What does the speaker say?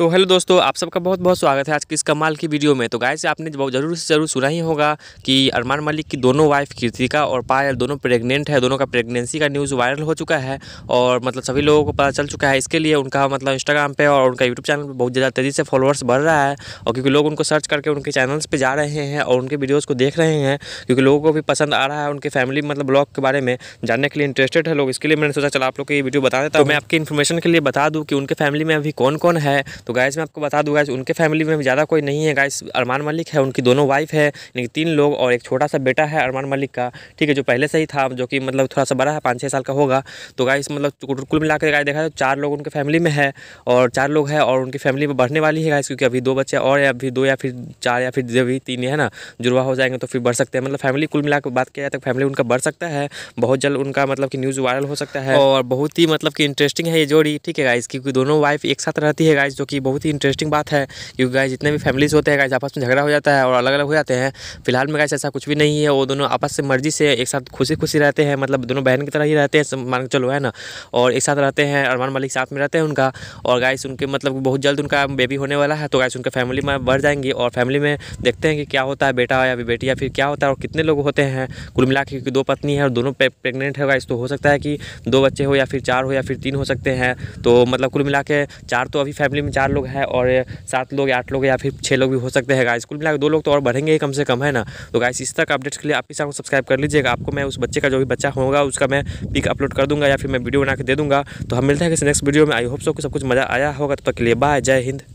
तो हेलो दोस्तों आप सबका बहुत बहुत स्वागत है आज की इस कमाल की वीडियो में तो गाय से आपने जरूर से जरूर सुना ही होगा कि अरमान मलिक की दोनों वाइफ कीर्तिका और पायल दोनों प्रेग्नेंट है दोनों का प्रेगनेंसी का न्यूज़ वायरल हो चुका है और मतलब सभी लोगों को पता चल चुका है इसके लिए उनका मतलब इंस्टाग्राम पर और उनका यूट्यूब चैनल पर बहुत ज़्यादा तेज़ी से फॉलोअर्स बढ़ रहा है और क्योंकि लोग उनको सर्च करके उनके चैनल्स पर जा रहे हैं और उनके वीडियोज़ को देख रहे हैं क्योंकि लोगों को भी पसंद आ रहा है उनके फैमिली मतलब ब्लॉग के बारे में जानने के लिए इंटरेस्टेड है लोग इसके लिए मैंने सोचा चल आप लोग को ये वीडियो बता देता हूँ तो मैं आपकी इन्फॉर्मेशन के लिए बता दूँ कि उनके फैमिली में अभी कौन कौन है तो गाइस मैं आपको बता दूँ गाइस उनके फैमिली में ज़्यादा कोई नहीं है गाइस अरमान मलिक है उनकी दोनों वाइफ है यानी तीन लोग और एक छोटा सा बेटा है अरमान मलिक का ठीक है जो पहले से ही था जो कि मतलब थोड़ा सा बड़ा है पाँच छः साल का होगा तो गाइस मतलब कुल मिला गाय देखा तो चार लोग उनके फैमिली में है और चार लोग हैं और उनकी फैमिली में बढ़ने वाली है गाइस क्योंकि अभी दो बच्चे और या अभी दो या फिर चार या फिर जब भी तीन है ना जुड़वा हो जाएंगे तो फिर बढ़ सकते हैं मतलब फैमिली कुल मिलाकर बात किया जाए तो फैमिली उनका बढ़ सकता है बहुत जल्द उनका मतलब कि न्यूज़ वायरल हो सकता है और बहुत ही मतलब कि इंटरेस्टिंग है ये जोड़ी ठीक है गाइस क्योंकि दोनों वाइफ एक साथ रहती है गाइस जो कि बहुत ही इंटरेस्टिंग बात है क्योंकि गाय जितने भी फैमिलीज होते हैं गाय आपस में झगड़ा हो जाता है और अलग अलग हो जाते हैं फिलहाल में गाय ऐसा कुछ भी नहीं है वो दोनों आपस से मर्जी से एक साथ खुशी खुशी रहते हैं मतलब दोनों बहन की तरह ही रहते हैं मान के चलो है ना और एक साथ रहते हैं अरमान मालिक साथ में रहते हैं उनका और गाइस उनके मतलब बहुत जल्द उनका बेबी होने वाला है तो गाइस उनके फैमिली में बढ़ जाएंगी और फैमिली में देखते हैं कि क्या होता है बेटा या बेटी या फिर क्या होता है और कितने लोग होते हैं कुल मिला के दो पत्नी है और दोनों प्रेगनेंट है गाइस तो हो सकता है कि दो बच्चे हो या फिर चार हो या फिर तीन हो सकते हैं तो मतलब कुल मिला के चार तो अभी फैमिली में चार लोग हैं और सात लोग आठ लोग या फिर छः लोग भी हो सकते हैं गाइस कुल मिला दो लोग तो और बढ़ेंगे ही कम से कम है ना तो गाइस इस तरह का अपडेट्स के लिए आप इस को सब्सक्राइब कर लीजिएगा आपको मैं उस बच्चे का जो भी बच्चा होगा उसका मैं पिक अपलोड कर दूंगा या फिर मैं वीडियो बना के दे दूँगा तो हम मिलते हैं किसी नेक्स्ट वीडियो में आई होप सो कि सब कुछ मज़ा आया होगा तब तक के लिए बाय जय हिंद